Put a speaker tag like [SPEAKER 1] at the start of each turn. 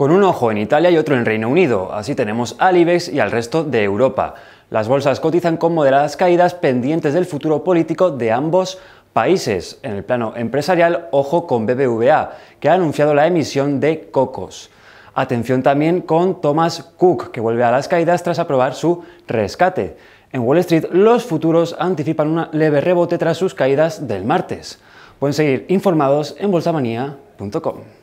[SPEAKER 1] con un ojo en Italia y otro en Reino Unido. Así tenemos al IBEX y al resto de Europa. Las bolsas cotizan con moderadas caídas pendientes del futuro político de ambos países. En el plano empresarial, ojo con BBVA, que ha anunciado la emisión de Cocos. Atención también con Thomas Cook, que vuelve a las caídas tras aprobar su rescate. En Wall Street, los futuros anticipan un leve rebote tras sus caídas del martes. Pueden seguir informados en
[SPEAKER 2] bolsamanía.com.